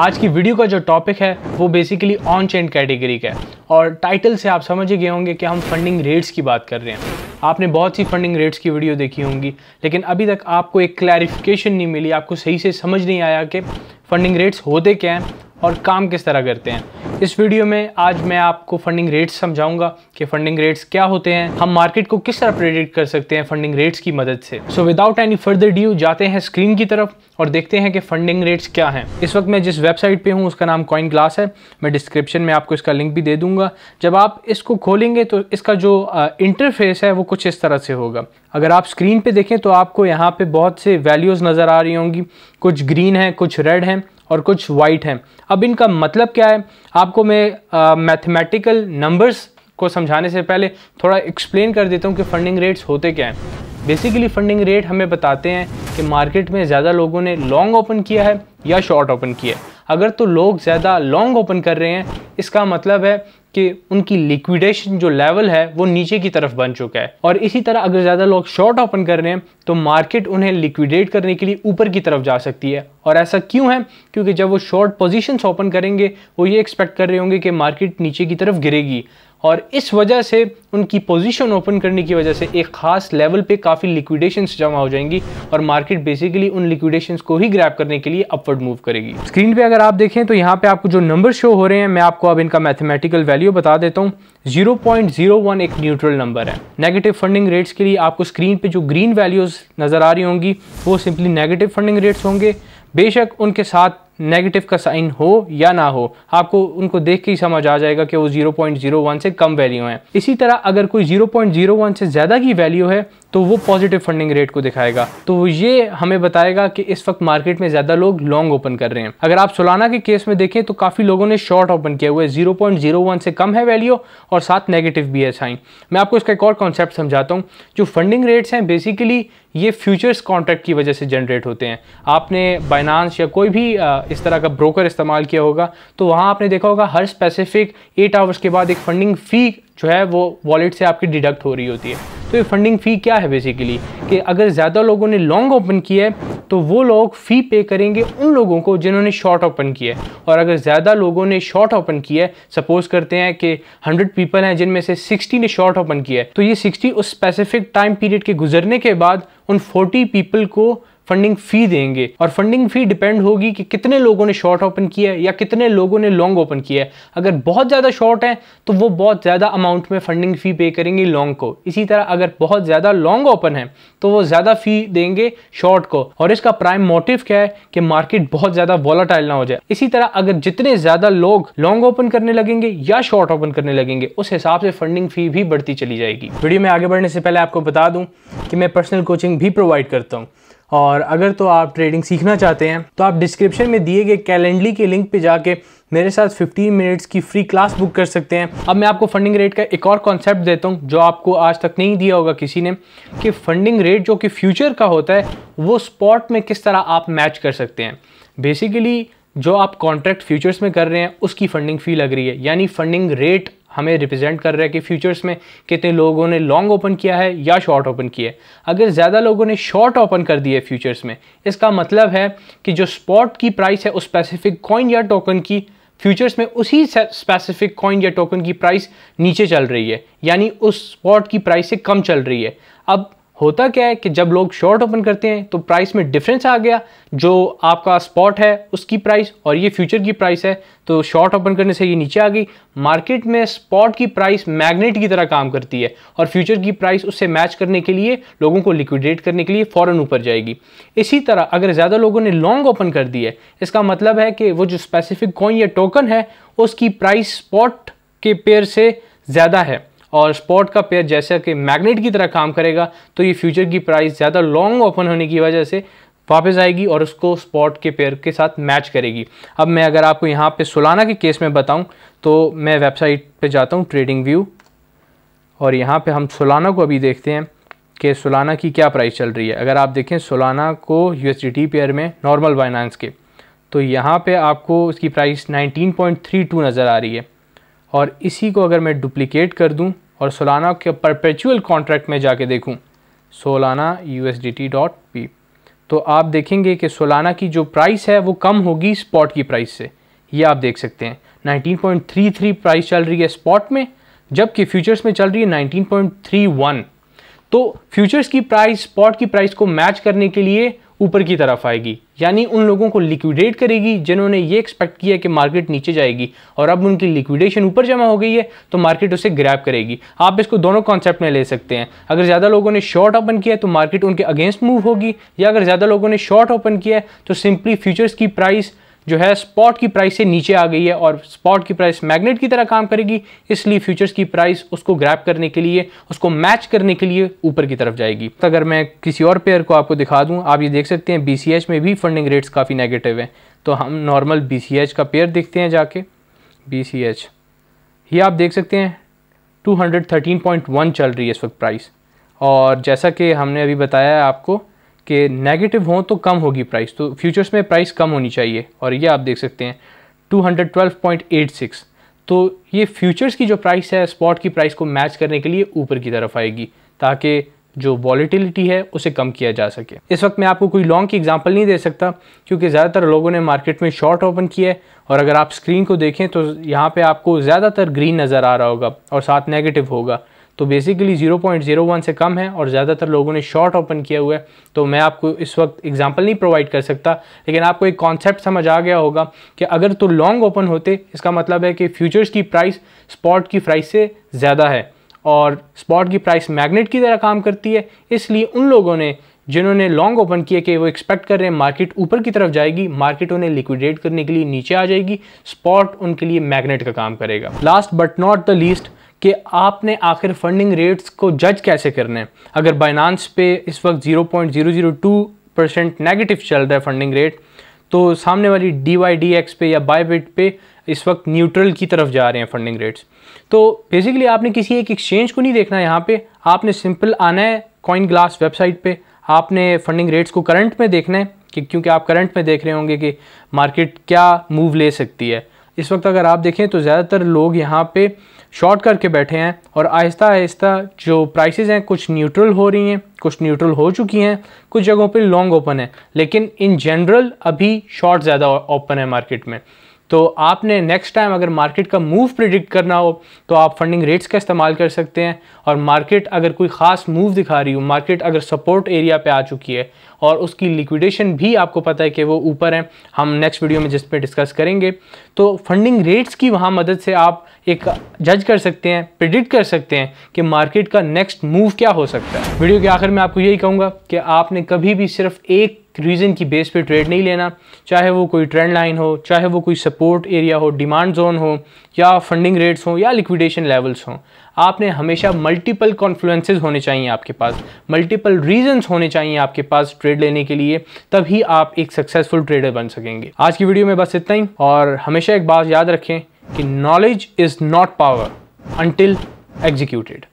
आज की वीडियो का जो टॉपिक है वो बेसिकली ऑन चेन कैटेगरी का है और टाइटल से आप समझ गए होंगे कि हम फंडिंग रेट्स की बात कर रहे हैं आपने बहुत सी फंडिंग रेट्स की वीडियो देखी होंगी लेकिन अभी तक आपको एक क्लैरिफिकेशन नहीं मिली आपको सही से समझ नहीं आया कि फंडिंग रेट्स होते क्या हैं और काम किस तरह करते हैं इस वीडियो में आज मैं आपको फंडिंग रेट्स समझाऊंगा कि फंडिंग रेट्स क्या होते हैं हम मार्केट को किस तरह प्रेडिक्ट कर सकते हैं फंडिंग रेट्स की मदद से so without any further ado जाते हैं स्क्रीन की तरफ और देखते हैं कि फंडिंग रेट्स क्या हैं इस वक्त मैं जिस वेबसाइट पे हूँ उसका नाम कॉइन ग्लास है मैं डिस्क्रिप्शन में आपको इसका लिंक भी दे दूंगा जब आप इसको खोलेंगे तो इसका जो इंटरफेस है वो कुछ इस तरह से होगा अगर आप स्क्रीन पे देखें तो आपको यहाँ पे बहुत से वैल्यूज़ नज़र आ रही होंगी कुछ ग्रीन है कुछ रेड हैं और कुछ वाइट हैं अब इनका मतलब क्या है आपको मैं मैथमेटिकल नंबर्स को समझाने से पहले थोड़ा एक्सप्लेन कर देता हूँ कि फंडिंग रेट्स होते क्या हैं बेसिकली फंडिंग रेट हमें बताते हैं कि मार्केट में ज़्यादा लोगों ने लॉन्ग ओपन किया है या शॉर्ट ओपन किया है अगर तो लोग ज़्यादा लॉन्ग ओपन कर रहे हैं इसका मतलब है कि उनकी लिक्विडेशन जो लेवल है वो नीचे की तरफ बन चुका है और इसी तरह अगर ज़्यादा लोग शॉर्ट ओपन कर रहे हैं तो मार्केट उन्हें लिक्विडेट करने के लिए ऊपर की तरफ जा सकती है और ऐसा क्यों है क्योंकि जब वो शॉर्ट पोजीशंस ओपन करेंगे वो ये एक्सपेक्ट कर रहे होंगे कि मार्केट नीचे की तरफ गिरेगी और इस वजह से उनकी पोजीशन ओपन करने की वजह से एक ख़ास लेवल पे काफ़ी लिक्विडेशंस जमा हो जाएंगी और मार्केट बेसिकली उन लिक्विडेशंस को ही ग्रैप करने के लिए अपवर्ड मूव करेगी स्क्रीन पे अगर आप देखें तो यहाँ पे आपको जो नंबर शो हो रहे हैं मैं आपको अब इनका मैथमेटिकल वैल्यू बता देता हूँ 0.01 एक न्यूट्रल नंबर है नेगेटिव फंडिंग रेट्स के लिए आपको स्क्रीन पर जो ग्रीन वैल्यूज़ नज़र आ रही होंगी वो सिंपली नेगेटिव फंडिंग रेट्स होंगे बेशक उनके साथ नेगेटिव का साइन हो या ना हो आपको उनको देख के ही समझ आ जाएगा कि वो 0.01 से कम वैल्यू है इसी तरह अगर कोई 0.01 से ज़्यादा की वैल्यू है तो वो पॉजिटिव फंडिंग रेट को दिखाएगा तो ये हमें बताएगा कि इस वक्त मार्केट में ज़्यादा लोग लॉन्ग ओपन कर रहे हैं अगर आप सोलाना के केस में देखें तो काफ़ी लोगों ने शॉर्ट ओपन किया हुआ है वन से कम है वैल्यू और साथ नेगेटिव भी है साइन मैं आपको इसका एक और कॉन्सेप्ट समझाता हूँ जो फंडिंग रेट्स हैं बेसिकली ये फ्यूचर्स कॉन्ट्रैक्ट की वजह से जनरेट होते हैं आपने बाइनांस या कोई भी इस तरह का ब्रोकर इस्तेमाल किया होगा तो वहाँ आपने देखा होगा हर स्पेसिफिक एट आवर्स के बाद एक फंडिंग फ़ी जो है वो वॉलेट से आपकी डिडक्ट हो रही होती है तो ये फंडिंग फ़ी क्या है बेसिकली कि अगर ज़्यादा लोगों ने लॉन्ग ओपन किया है तो वो लोग फ़ी पे करेंगे उन लोगों को जिन्होंने शॉर्ट ओपन किया है और अगर ज़्यादा लोगों ने शॉर्ट ओपन किया है सपोज़ करते हैं कि 100 पीपल हैं जिनमें से 60 ने शॉर्ट ओपन किया है तो ये 60 उस स्पेसिफिक टाइम पीरियड के गुजरने के बाद उन 40 पीपल को फंडिंग फी देंगे और फंडिंग फी डिपेंड होगी कि कितने लोगों ने शॉर्ट ओपन किया है या कितने लोगों ने लॉन्ग ओपन किया है अगर बहुत ज़्यादा शॉर्ट है तो वो बहुत ज़्यादा अमाउंट में फंडिंग फी पे करेंगे लॉन्ग को इसी तरह अगर बहुत ज़्यादा लॉन्ग ओपन है तो वो ज़्यादा फी देंगे शॉर्ट को और इसका प्राइम मोटिव क्या है कि मार्केट बहुत ज़्यादा वॉलाटाइल ना हो जाए इसी तरह अगर जितने ज़्यादा लोग लॉन्ग ओपन करने लगेंगे या शॉर्ट ओपन करने लगेंगे उस हिसाब से फंडिंग फी भी बढ़ती चली जाएगी वीडियो में आगे बढ़ने से पहले आपको बता दूँ कि मैं पर्सनल कोचिंग भी प्रोवाइड करता हूँ और अगर तो आप ट्रेडिंग सीखना चाहते हैं तो आप डिस्क्रिप्शन में दिए गए कैलेंडली के लिंक पे जाके मेरे साथ 15 मिनट्स की फ्री क्लास बुक कर सकते हैं अब मैं आपको फंडिंग रेट का एक और कॉन्सेप्ट देता हूँ जो आपको आज तक नहीं दिया होगा किसी ने कि फंडिंग रेट जो कि फ्यूचर का होता है वो स्पॉट में किस तरह आप मैच कर सकते हैं बेसिकली जो आप कॉन्ट्रैक्ट फ्यूचर्स में कर रहे हैं उसकी फंडिंग फी लग रही है यानी फंडिंग रेट हमें रिप्रेजेंट कर रहा है कि फ्यूचर्स में कितने लोगों ने लॉन्ग ओपन किया है या शॉर्ट ओपन किया है अगर ज़्यादा लोगों ने शॉर्ट ओपन कर दिया है फ्यूचर्स में इसका मतलब है कि जो स्पॉट की प्राइस है उस स्पेसिफिक कॉइन या टोकन की फ्यूचर्स में उसी स्पेसिफिक कॉइन या टोकन की प्राइस नीचे चल रही है यानी उस स्पॉट की प्राइस से कम चल रही है अब होता क्या है कि जब लोग शॉर्ट ओपन करते हैं तो प्राइस में डिफरेंस आ गया जो आपका स्पॉट है उसकी प्राइस और ये फ्यूचर की प्राइस है तो शॉर्ट ओपन करने से ये नीचे आ गई मार्केट में स्पॉट की प्राइस मैग्नेट की तरह काम करती है और फ्यूचर की प्राइस उससे मैच करने के लिए लोगों को लिक्विडेट करने के लिए फ़ौरन ऊपर जाएगी इसी तरह अगर ज़्यादा लोगों ने लॉन्ग ओपन कर दी है इसका मतलब है कि वो जो स्पेसिफिक कॉइन या टोकन है उसकी प्राइस स्पॉट के पेयर से ज़्यादा है और स्पॉट का पेयर जैसा कि मैग्नेट की तरह काम करेगा तो ये फ्यूचर की प्राइस ज़्यादा लॉन्ग ओपन होने की वजह से वापस आएगी और उसको स्पॉट के पेयर के साथ मैच करेगी अब मैं अगर आपको यहाँ पे सोलाना के केस में बताऊँ तो मैं वेबसाइट पे जाता हूँ ट्रेडिंग व्यू और यहाँ पे हम सोलाना को अभी देखते हैं कि सोलाना की क्या प्राइस चल रही है अगर आप देखें सोलाना को यू एस पेयर में नॉर्मल फाइनानस के तो यहाँ पे आपको उसकी प्राइस 19.32 नज़र आ रही है और इसी को अगर मैं डुप्लिकेट कर दूं और सोलाना के परपेचुअल कॉन्ट्रैक्ट में जाके देखूं Solana U S D T dot P तो आप देखेंगे कि सोलाना की जो प्राइस है वो कम होगी स्पॉट की प्राइस से ये आप देख सकते हैं 19.33 प्राइस चल रही है स्पॉट में जबकि फ्यूचर्स में चल रही है 19.31 तो फ्यूचर्स की प्राइस स्पॉट की प्राइस को मैच करने के लिए ऊपर की तरफ आएगी यानी उन लोगों को लिक्विडेट करेगी जिन्होंने ये एक्सपेक्ट किया कि मार्केट नीचे जाएगी और अब उनकी लिक्विडेशन ऊपर जमा हो गई है तो मार्केट उसे ग्रैप करेगी आप इसको दोनों कॉन्सेप्ट में ले सकते हैं अगर ज़्यादा लोगों ने शॉर्ट ओपन किया तो मार्केट उनके अगेंस्ट मूव होगी या अगर ज़्यादा लोगों ने शॉर्ट ओपन किया तो सिंपली फ्यूचर्स की प्राइस जो है स्पॉट की प्राइस से नीचे आ गई है और स्पॉट की प्राइस मैग्नेट की तरह काम करेगी इसलिए फ्यूचर्स की प्राइस उसको ग्रैप करने के लिए उसको मैच करने के लिए ऊपर की तरफ जाएगी तो अगर मैं किसी और पेयर को आपको दिखा दूँ आप ये देख सकते हैं बी में भी फंडिंग रेट्स काफ़ी नेगेटिव हैं तो हम नॉर्मल बी का पेयर देखते हैं जाके बी ये आप देख सकते हैं टू चल रही है इस वक्त प्राइस और जैसा कि हमने अभी बताया आपको कि नेगेटिव हों तो कम होगी प्राइस तो फ्यूचर्स में प्राइस कम होनी चाहिए और ये आप देख सकते हैं 212.86 तो ये फ्यूचर्स की जो प्राइस है स्पॉट की प्राइस को मैच करने के लिए ऊपर की तरफ आएगी ताकि जो वॉलीटिलिटी है उसे कम किया जा सके इस वक्त मैं आपको कोई लॉन्ग की एग्जांपल नहीं दे सकता क्योंकि ज़्यादातर लोगों ने मार्केट में शॉर्ट ओपन किया है और अगर आप स्क्रीन को देखें तो यहाँ पे आपको ज़्यादातर ग्रीन नज़र आ रहा होगा और साथ नेगेटिव होगा तो बेसिकली 0.01 से कम है और ज़्यादातर लोगों ने शॉर्ट ओपन किया हुआ है तो मैं आपको इस वक्त एग्जांपल नहीं प्रोवाइड कर सकता लेकिन आपको एक कॉन्सेप्ट समझ आ गया होगा कि अगर तो लॉन्ग ओपन होते इसका मतलब है कि फ्यूचर्स की प्राइस स्पॉट की प्राइस से ज़्यादा है और स्पॉट की प्राइस मैगनेट की तरह काम करती है इसलिए उन लोगों ने जिन्होंने लॉन्ग ओपन किए कि वो एक्सपेक्ट कर रहे हैं मार्केट ऊपर की तरफ जाएगी मार्केट उन्हें लिक्विडेट करने के लिए नीचे आ जाएगी स्पॉट उनके लिए मैग्नेट का काम करेगा last but not the least कि आपने आखिर फंडिंग रेट्स को जज कैसे करने अगर बाइनांस पे इस वक्त 0.002 परसेंट नेगेटिव चल रहा है फंडिंग रेट तो सामने वाली डी वाई डी एक्स पे या बायबिट पे इस वक्त न्यूट्रल की तरफ जा रहे हैं फंडिंग रेट्स तो बेसिकली आपने किसी एक एक्सचेंज को नहीं देखना यहाँ पे आपने सिंपल आना है कॉइन ग्लास वेबसाइट पे आपने फंडिंग रेट्स को करंट में देखना है कि क्योंकि आप करंट में देख रहे होंगे कि मार्केट क्या मूव ले सकती है इस वक्त अगर आप देखें तो ज़्यादातर लोग यहाँ पे शॉर्ट करके बैठे हैं और आहिस्ता आहिस्ता जो प्राइसेस हैं कुछ न्यूट्रल हो रही हैं कुछ न्यूट्रल हो चुकी हैं कुछ जगहों पे लॉन्ग ओपन है लेकिन इन जनरल अभी शॉर्ट ज़्यादा ओपन है मार्केट में तो आपने नेक्स्ट टाइम अगर मार्केट का मूव प्रिडिक्ट करना हो तो आप फंडिंग रेट्स का इस्तेमाल कर सकते हैं और मार्केट अगर कोई ख़ास मूव दिखा रही हो मार्केट अगर सपोर्ट एरिया पे आ चुकी है और उसकी लिक्विडेशन भी आपको पता है कि वो ऊपर है हम नेक्स्ट वीडियो में जिस डिस्कस करेंगे तो फंडिंग रेट्स की वहाँ मदद से आप एक जज कर सकते हैं प्रिडिक्ट कर सकते हैं कि मार्केट का नेक्स्ट मूव क्या हो सकता है वीडियो के आखिर में आपको यही कहूँगा कि आपने कभी भी सिर्फ एक रीज़न की बेस पे ट्रेड नहीं लेना चाहे वो कोई ट्रेंड लाइन हो चाहे वो कोई सपोर्ट एरिया हो डिमांड जोन हो या फंडिंग रेट्स हो या लिक्विडेशन लेवल्स हों आपने हमेशा मल्टीपल कॉन्फ्लुएंसेस होने चाहिए आपके पास मल्टीपल रीजंस होने चाहिए आपके पास ट्रेड लेने के लिए तभी आप एक सक्सेसफुल ट्रेडर बन सकेंगे आज की वीडियो में बस इतना ही और हमेशा एक बात याद रखें कि knowledge is not power until executed